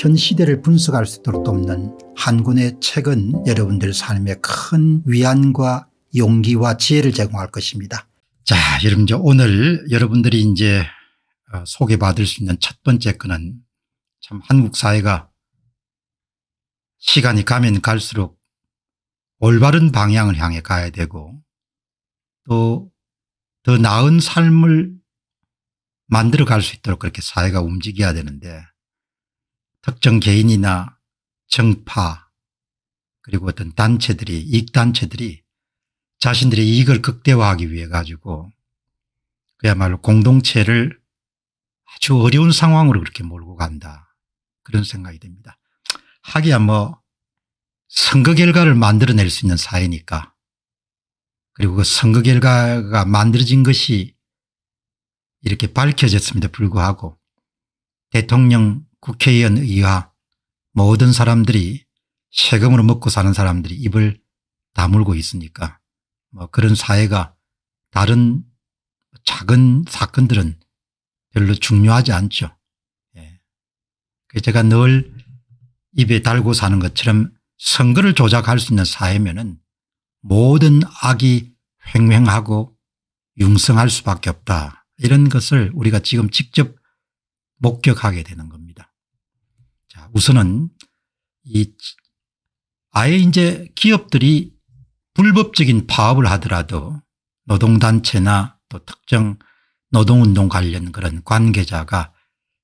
현 시대를 분석할 수 있도록 돕는 한 권의 책은 여러분들 삶에 큰 위안과 용기와 지혜를 제공할 것입니다. 자, 여러분 오늘 여러분들이 이제 어, 소개받을 수 있는 첫 번째 건은 참 한국 사회가 시간이 가면 갈수록 올바른 방향을 향해 가야 되고 또 더 나은 삶을 만들어 갈 수 있도록 그렇게 사회가 움직여야 되는데 특정 개인이나 정파 그리고 어떤 단체들이 이익단체들이 자신들의 이익을 극대화하기 위해 가지고 그야말로 공동체를 아주 어려운 상황으로 그렇게 몰고 간다. 그런 생각이 듭니다. 하기야 뭐 선거 결과를 만들어낼 수 있는 사회니까 그리고 그 선거 결과가 만들어진 것이 이렇게 밝혀졌습니다 불구하고 대통령 국회의원 의화 모든 사람들이 세금으로 먹고 사는 사람들이 입을 다물고 있으니까 뭐 그런 사회가 다른 작은 사건들은 별로 중요하지 않죠. 예. 제가 늘 입에 달고 사는 것처럼 선거를 조작할 수 있는 사회면은 모든 악이 횡횡하고 융성할 수밖에 없다. 이런 것을 우리가 지금 직접 목격하게 되는 겁니다. 우선은 이 아예 이제 기업들이 불법적인 파업을 하더라도 노동단체나 또 특정 노동운동 관련 그런 관계자가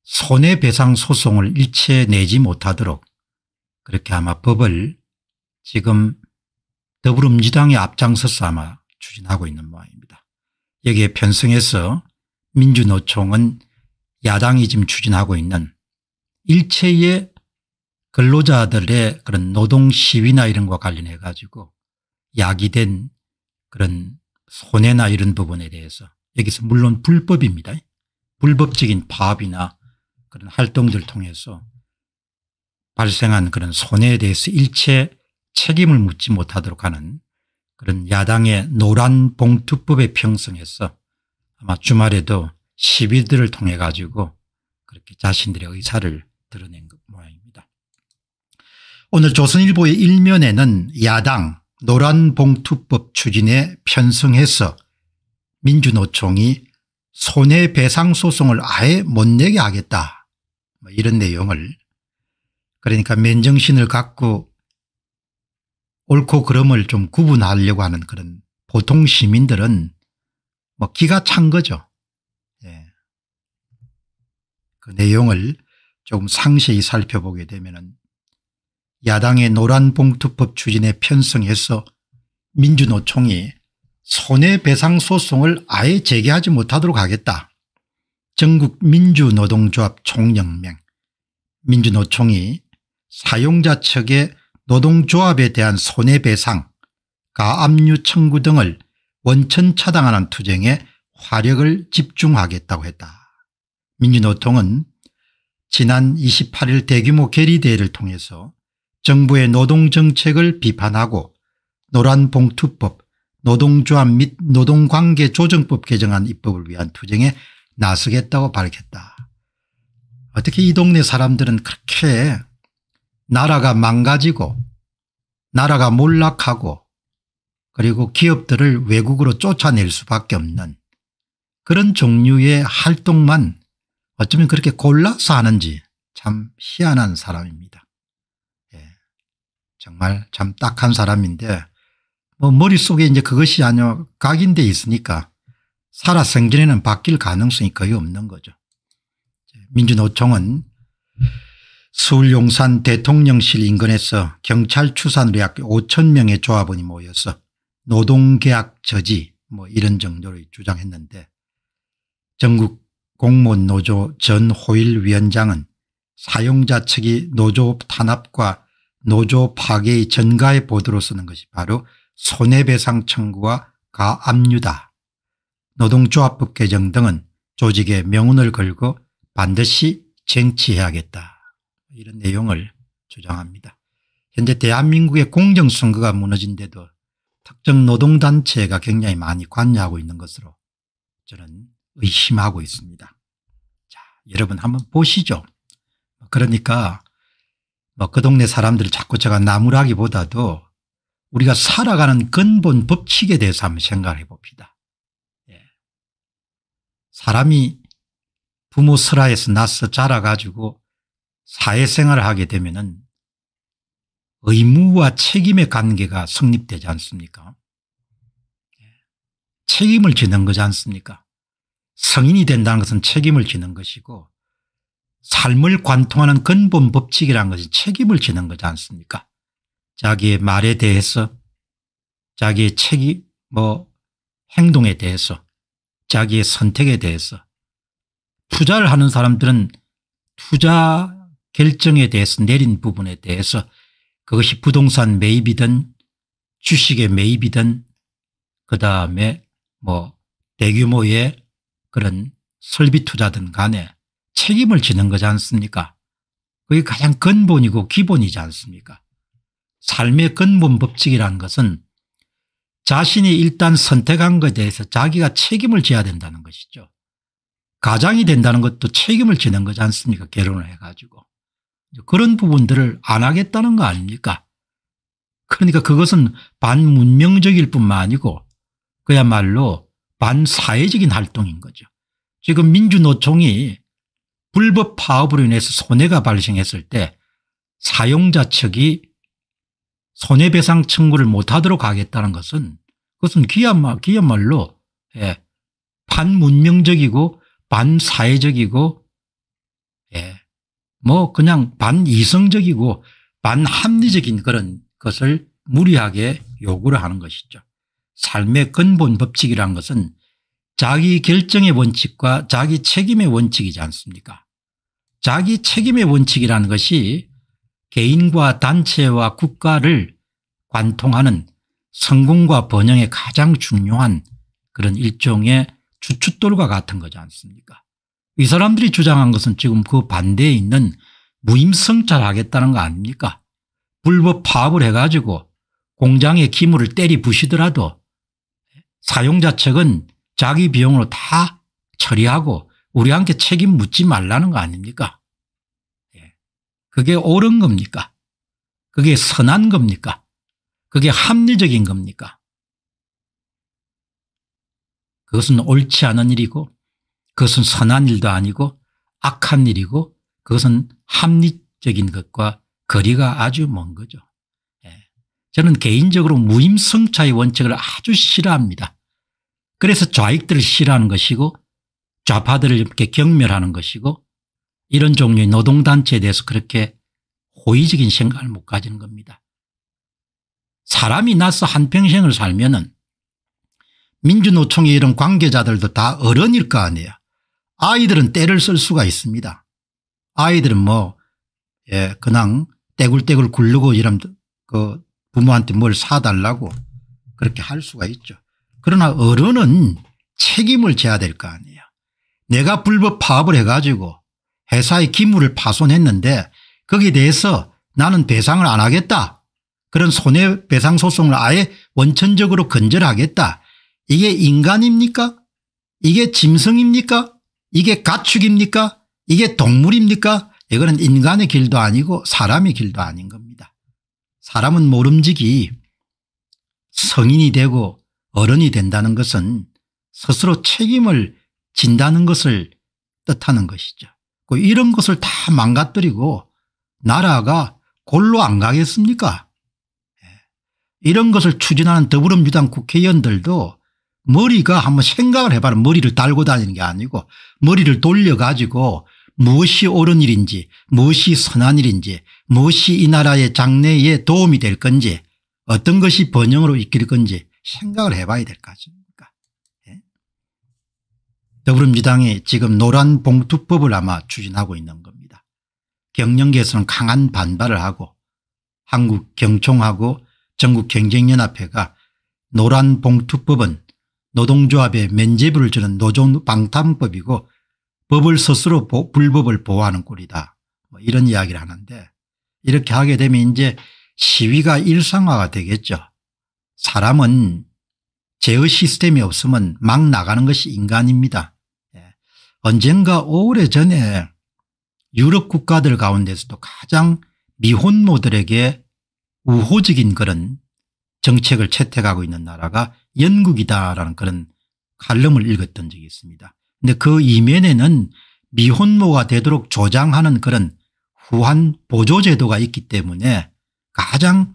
손해배상 소송을 일체 내지 못하도록 그렇게 아마 법을 지금 더불어민주당의 앞장서서 아마 추진하고 있는 모양입니다. 여기에 편성해서 민주노총은 야당이 지금 추진하고 있는 일체의 근로자들의 그런 노동 시위나 이런 것과 관련해 가지고 야기된 그런 손해나 이런 부분에 대해서 여기서 물론 불법입니다. 불법적인 파업이나 그런 활동들을 통해서 발생한 그런 손해에 대해서 일체 책임을 묻지 못하도록 하는 그런 야당의 노란 봉투법에 평성해서 아마 주말에도 시비들을 통해 가지고 그렇게 자신들의 의사를 드러낸 모양입니다. 오늘 조선일보의 일면에는 야당 노란봉투법 추진에 편승해서 민주노총이 손해배상소송을 아예 못 내게 하겠다 뭐 이런 내용을 그러니까 면정신을 갖고 옳고 그름을 좀 구분하려고 하는 그런 보통 시민들은 뭐 기가 찬 거죠. 예. 그 내용을 조금 상세히 살펴보게 되면 야당의 노란봉투법 추진에 편성해서 민주노총이 손해배상 소송을 아예 재개하지 못하도록 하겠다. 전국 민주노동조합 총연명 민주노총이 사용자 측의 노동조합에 대한 손해배상, 가압류 청구 등을 원천 차당하는 투쟁에 화력을 집중하겠다고 했다. 민주노총은 지난 28일 대규모 계리대회를 통해서 정부의 노동정책을 비판하고 노란봉투법, 노동조합 및 노동관계조정법 개정안 입법을 위한 투쟁에 나서겠다고 밝혔다. 어떻게 이 동네 사람들은 그렇게 나라가 망가지고 나라가 몰락하고 그리고 기업들을 외국으로 쫓아낼 수밖에 없는 그런 종류의 활동만 어쩌면 그렇게 골라서 하는지 참 희한한 사람입니다. 정말 참 딱한 사람인데 뭐 머릿속에 이제 그것이 아니요 각인돼 있으니까 살아 생전에는 바뀔 가능성이 거의 없는 거죠. 민주노총은 서울 용산 대통령실 인근에서 경찰 추산의학 5천 명의 조합원이 모여서 노동계약 저지 뭐 이런 정도를 주장했는데 전국 공무원 노조 전호일 위원장은 사용자 측이 노조 탄압과 노조 파괴의 전가의 보도로 쓰는 것이 바로 손해배상 청구와 가압류다. 노동조합법 개정 등은 조직의 명운을 걸고 반드시 쟁취해야겠다. 이런 내용을 주장합니다. 현재 대한민국의 공정선거가 무너진데도 특정 노동단체가 굉장히 많이 관여하고 있는 것으로 저는 의심하고 있습니다. 자, 여러분 한번 보시죠. 그러니까 뭐그 동네 사람들을 자꾸 제가 나무라기보다도 우리가 살아가는 근본 법칙에 대해서 한번 생각해 봅시다. 예. 사람이 부모 슬하에서 낳아서 자라가지고 사회생활을 하게 되면은 의무와 책임의 관계가 성립되지 않습니까? 예. 책임을 지는 거지 않습니까? 성인이 된다는 것은 책임을 지는 것이고 삶을 관통하는 근본 법칙이란 것이 책임을 지는 거지 않습니까? 자기의 말에 대해서 자기의 책임 뭐 행동에 대해서 자기의 선택에 대해서 투자를 하는 사람들은 투자 결정에 대해서 내린 부분에 대해서 그것이 부동산 매입이든 주식의 매입이든 그다음에 뭐 대규모의 그런 설비 투자든 간에 책임을 지는 거지 않습니까? 그게 가장 근본이고 기본이지 않습니까? 삶의 근본 법칙이라는 것은 자신이 일단 선택한 것에 대해서 자기가 책임을 져야 된다는 것이죠. 가장이 된다는 것도 책임을 지는 거지 않습니까? 결혼을 해가지고. 그런 부분들을 안 하겠다는 거 아닙니까? 그러니까 그것은 반문명적일 뿐만 아니고 그야말로 반사회적인 활동인 거죠. 지금 민주노총이 불법 파업으로 인해서 손해가 발생했을 때 사용자 측이 손해배상 청구를 못하도록 하겠다는 것은 그것은 기야말, 기야말로 예, 반문명적이고 반사회적이고 예, 뭐 그냥 반이성적이고 반합리적인 그런 것을 무리하게 요구를 하는 것이죠. 삶의 근본 법칙이란 것은 자기 결정의 원칙과 자기 책임의 원칙이지 않습니까 자기 책임의 원칙이라는 것이 개인과 단체와 국가를 관통하는 성공과 번영의 가장 중요한 그런 일종의 주춧돌과 같은 거지 않습니까 이 사람들이 주장한 것은 지금 그 반대에 있는 무임승차를 하겠다는 거 아닙니까 불법 파업을 해가지고 공장의 기물을 때리 부시더라도 사용자 측은 자기 비용으로 다 처리하고 우리한테 책임 묻지 말라는 거 아닙니까? 예. 그게 옳은 겁니까? 그게 선한 겁니까? 그게 합리적인 겁니까? 그것은 옳지 않은 일이고 그것은 선한 일도 아니고 악한 일이고 그것은 합리적인 것과 거리가 아주 먼 거죠. 예. 저는 개인적으로 무임성차의 원칙을 아주 싫어합니다. 그래서 좌익들을 싫어하는 것이고 좌파들을 이렇게 경멸하는 것이고 이런 종류의 노동단체에 대해서 그렇게 호의적인 생각을 못 가지는 겁니다. 사람이 나서 한평생을 살면 은 민주노총의 이런 관계자들도 다 어른일 거 아니에요. 아이들은 때를 쓸 수가 있습니다. 아이들은 뭐 예, 그냥 떼굴떼굴 굴르고 이런 그 부모한테 뭘 사달라고 그렇게 할 수가 있죠. 그러나 어른은 책임을 져야 될 거 아니에요. 내가 불법 파업을 해가지고 회사의 기물을 파손했는데 거기에 대해서 나는 배상을 안 하겠다. 그런 손해배상 소송을 아예 원천적으로 근절하겠다. 이게 인간입니까? 이게 짐승입니까? 이게 가축입니까? 이게 동물입니까? 이거는 인간의 길도 아니고 사람의 길도 아닌 겁니다. 사람은 모름지기 성인이 되고 어른이 된다는 것은 스스로 책임을 진다는 것을 뜻하는 것이죠. 그 이런 것을 다 망가뜨리고 나라가 골로 안 가겠습니까? 예. 이런 것을 추진하는 더불어민주당 국회의원들도 머리가 한번 생각을 해봐라. 머리를 달고 다니는 게 아니고 머리를 돌려가지고 무엇이 옳은 일인지 무엇이 선한 일인지 무엇이 이 나라의 장래에 도움이 될 건지 어떤 것이 번영으로 이끌 건지 생각을 해봐야 될 거죠. 더불어민주당이 지금 노란 봉투법을 아마 추진하고 있는 겁니다. 경영계에서는 강한 반발을 하고 한국경총하고 전국경쟁연합회가 노란 봉투법은 노동조합의 면제부를 주는 노조 방탄법이고 법을 스스로 보, 불법을 보호하는 꼴이다. 뭐 이런 이야기를 하는데 이렇게 하게 되면 이제 시위가 일상화가 되겠죠. 사람은 제어 시스템이 없으면 막 나가는 것이 인간입니다. 언젠가 오래전에 유럽 국가들 가운데서도 가장 미혼모들에게 우호적인 그런 정책을 채택하고 있는 나라가 영국이다라는 그런 칼럼을 읽었던 적이 있습니다. 근데 그 이면에는 미혼모가 되도록 조장하는 그런 후한 보조제도가 있기 때문에 가장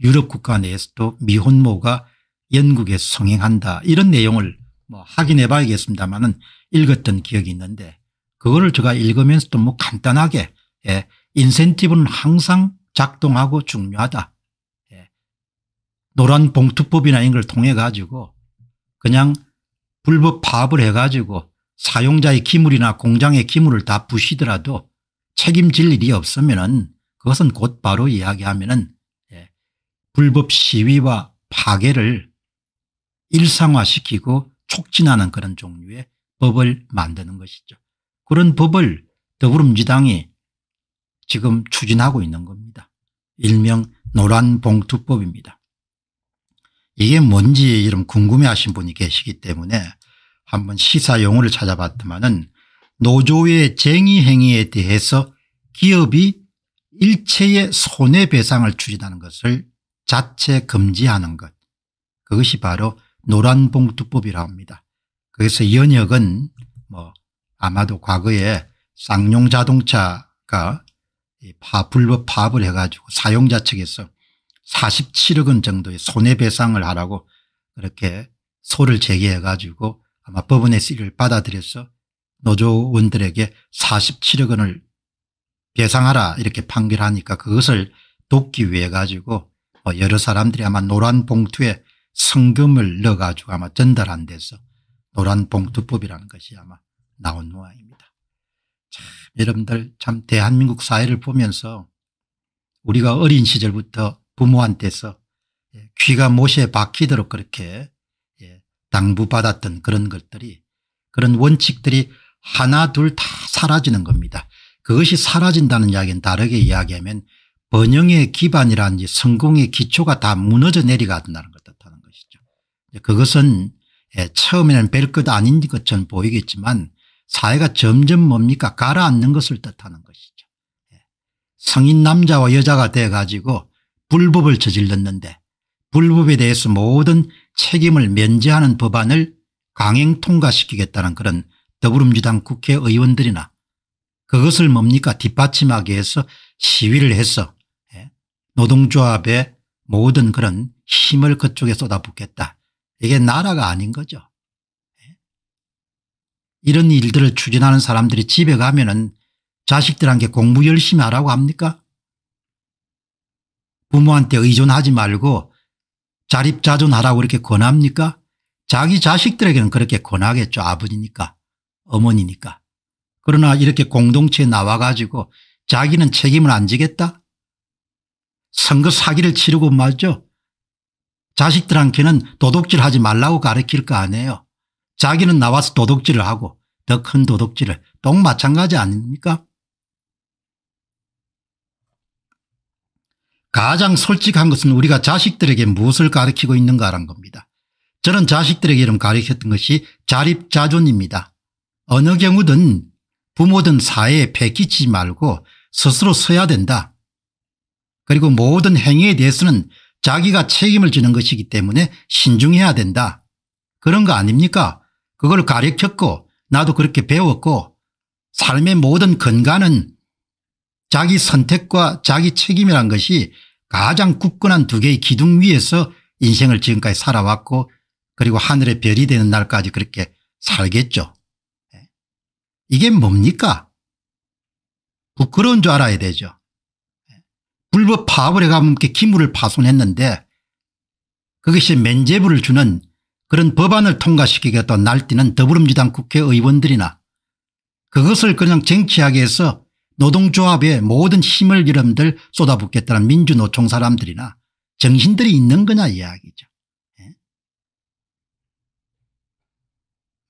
유럽 국가 내에서도 미혼모가 영국에 성행한다 이런 내용을 뭐 확인해 봐야겠습니다만은 읽었던 기억이 있는데 그거를 제가 읽으면서도 뭐 간단하게 예, 인센티브는 항상 작동하고 중요하다. 예, 노란 봉투법이나 이런 걸 통해 가지고 그냥 불법 파업을 해 가지고 사용자의 기물이나 공장의 기물을 다 부시더라도 책임질 일이 없으면은 그것은 곧바로 이야기하면은 예, 불법 시위와 파괴를 일상화시키고 촉진하는 그런 종류의 법을 만드는 것이죠. 그런 법을 더불어민주당이 지금 추진하고 있는 겁니다. 일명 노란봉투법입니다. 이게 뭔지 이런 궁금해하신 분이 계시기 때문에 한번 시사 용어를 찾아봤더만 은 노조의 쟁의 행위에 대해서 기업이 일체의 손해배상을 추진하는 것을 자체 금지하는 것 그것이 바로 노란봉투법이라 합니다. 그래서 연혁은 뭐 아마도 과거에 쌍용 자동차가 파업, 불법 파업을 해가지고 사용자 측에서 47억 원 정도의 손해배상을 하라고 그렇게 소를 제기해가지고 아마 법원에서 이를 받아들여서 노조원들에게 47억 원을 배상하라 이렇게 판결하니까 그것을 돕기 위해 가지고 뭐 여러 사람들이 아마 노란 봉투에 성금을 넣어가지고 아마 전달한 데서 노란 봉투법이라는 것이 아마 나온 모양입니다. 참 여러분들 참 대한민국 사회를 보면서 우리가 어린 시절부터 부모한테서 예, 귀가 못에 박히도록 그렇게 예, 당부받았던 그런 것들이 그런 원칙들이 하나 둘 다 사라지는 겁니다. 그것이 사라진다는 이야기는 다르게 이야기하면 번영의 기반이라든지 성공의 기초가 다 무너져 내려간다는 것 뜻하는 것이죠. 그것은 예, 처음에는 별것 아닌 것처럼 보이겠지만 사회가 점점 뭡니까 가라앉는 것을 뜻하는 것이죠. 예. 성인 남자와 여자가 돼 가지고 불법을 저질렀는데 불법에 대해서 모든 책임을 면제하는 법안을 강행 통과시키겠다는 그런 더불어민주당 국회의원들이나 그것을 뭡니까 뒷받침하기 위해서 시위를 해서 예, 노동조합의 모든 그런 힘을 그쪽에 쏟아붓겠다 이게 나라가 아닌 거죠. 예? 이런 일들을 추진하는 사람들이 집에 가면 은 자식들한테 공부 열심히 하라고 합니까? 부모한테 의존하지 말고 자립자존하라고 이렇게 권합니까? 자기 자식들에게는 그렇게 권하겠죠. 아버지니까 어머니니까. 그러나 이렇게 공동체에 나와 가지고 자기는 책임을 안 지겠다? 선거 사기를 치르고 말죠. 자식들한테는 도둑질하지 말라고 가르칠 거 아니에요. 자기는 나와서 도둑질을 하고 더 큰 도둑질을 똥 마찬가지 아닙니까? 가장 솔직한 것은 우리가 자식들에게 무엇을 가르치고 있는가란 겁니다. 저는 자식들에게 이름 가르쳤던 것이 자립자존입니다. 어느 경우든 부모든 사회에 베끼지 말고 스스로 서야 된다. 그리고 모든 행위에 대해서는 자기가 책임을 지는 것이기 때문에 신중해야 된다. 그런 거 아닙니까? 그걸 가르쳤고 나도 그렇게 배웠고 삶의 모든 건강은 자기 선택과 자기 책임이란 것이 가장 굳건한 두 개의 기둥 위에서 인생을 지금까지 살아왔고 그리고 하늘의 별이 되는 날까지 그렇게 살겠죠. 예. 이게 뭡니까? 부끄러운 줄 알아야 되죠. 불법 파업을 해가면 이렇게 기물을 파손했는데 그것이 면제부를 주는 그런 법안을 통과시키겠다 날뛰는 더불어민주당 국회의원들이나 그것을 그냥 쟁취하게 해서 노동조합의 모든 힘을 여러분들 쏟아붓겠다는 민주노총 사람들이나 정신들이 있는 거냐 이야기죠. 예?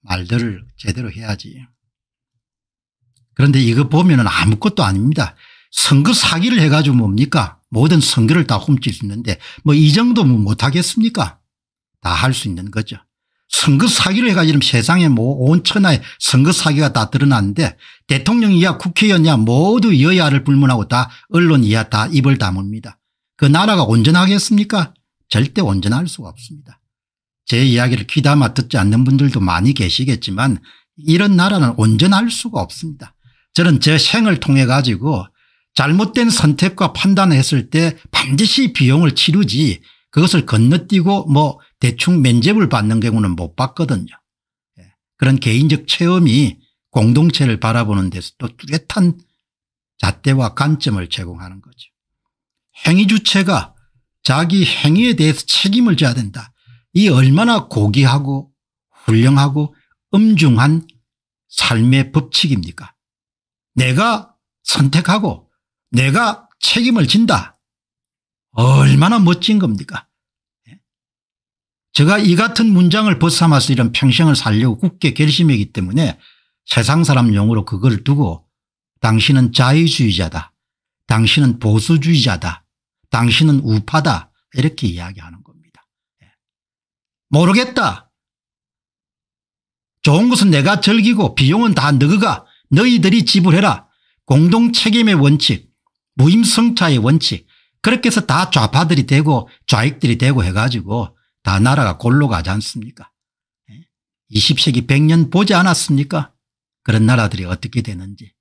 말들을 제대로 해야지. 그런데 이거 보면 아무것도 아닙니다. 선거 사기를 해가지고 뭡니까 모든 선거를 다 훔칠 수 있는데 뭐 이 정도면 뭐 못하겠습니까 다 할 수 있는 거죠. 선거 사기를 해가지고 세상에 뭐온 천하에 선거 사기가 다 드러났는데 대통령이야 국회의원이야 모두 여야를 불문하고 다 언론이야 다 입을 다뭅니다. 그 나라가 온전하겠습니까 절대 온전할 수가 없습니다. 제 이야기를 귀담아 듣지 않는 분들도 많이 계시겠지만 이런 나라는 온전할 수가 없습니다. 저는 제 생을 통해 가지고 잘못된 선택과 판단했을 때 반드시 비용을 치르지 그것을 건너뛰고 뭐 대충 면접을 받는 경우는 못봤거든요 예. 그런 개인적 체험이 공동체를 바라보는 데서 또 뚜렷한 잣대와 관점을 제공하는 거죠. 행위 주체가 자기 행위에 대해서 책임을 져야 된다. 이 얼마나 고귀하고 훌륭하고 엄중한 삶의 법칙입니까? 내가 선택하고 내가 책임을 진다. 얼마나 멋진 겁니까? 예? 제가 이 같은 문장을 벗삼아서 이런 평생을 살려고 굳게 결심했기 때문에 세상 사람 용으로 그걸 두고 당신은 자유주의자다. 당신은 보수주의자다. 당신은 우파다. 이렇게 이야기하는 겁니다. 예. 모르겠다. 좋은 것은 내가 즐기고 비용은 다 너가 너희들이 지불해라. 공동책임의 원칙 무임승차의 원칙 그렇게 해서 다 좌파들이 되고 좌익들이 되고 해가지고 다 나라가 골로 가지 않습니까 20세기 예? 100년 보지 않았습니까 그런 나라들이 어떻게 되는지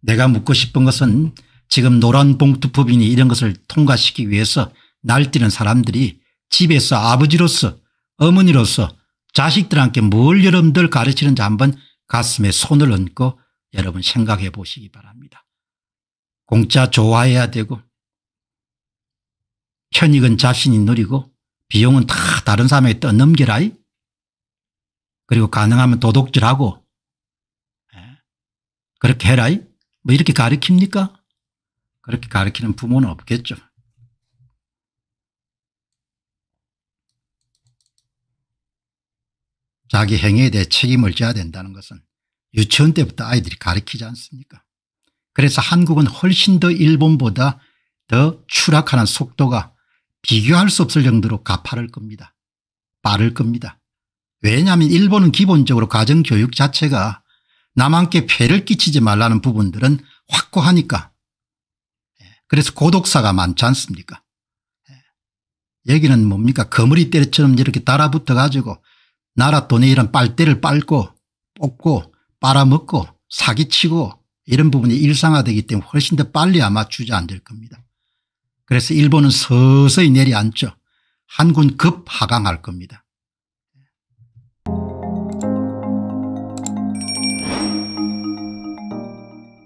내가 묻고 싶은 것은 지금 노란 봉투법인이 이런 것을 통과시키기 위해서 날뛰는 사람들이 집에서 아버지로서 어머니로서 자식들한테 뭘 여러분들 가르치는지 한번 가슴에 손을 얹고 여러분 생각해 보시기 바랍니다. 공짜 좋아해야 되고 편익은 자신이 누리고 비용은 다 다른 사람에게 떠넘기라 그리고 가능하면 도둑질하고 예? 그렇게 해라 뭐 이렇게 가르킵니까 그렇게 가르키는 부모는 없겠죠. 자기 행위에 대해 책임을 져야 된다는 것은 유치원 때부터 아이들이 가르치지 않습니까 그래서 한국은 훨씬 더 일본보다 더 추락하는 속도가 비교할 수 없을 정도로 가파를 겁니다. 빠를 겁니다. 왜냐하면 일본은 기본적으로 가정교육 자체가 남한께 폐를 끼치지 말라는 부분들은 확고하니까 예, 그래서 고독사가 많지 않습니까 예, 여기는 뭡니까 거물이 때처럼 이렇게 달아붙어 가지고 나라 돈에 이런 빨대를 빨고 뽑고 빨아먹고 사기치고 이런 부분이 일상화되기 때문에 훨씬 더 빨리 아마 주저앉을 겁니다. 그래서 일본은 서서히 내려앉죠 한군 급 하강할 겁니다.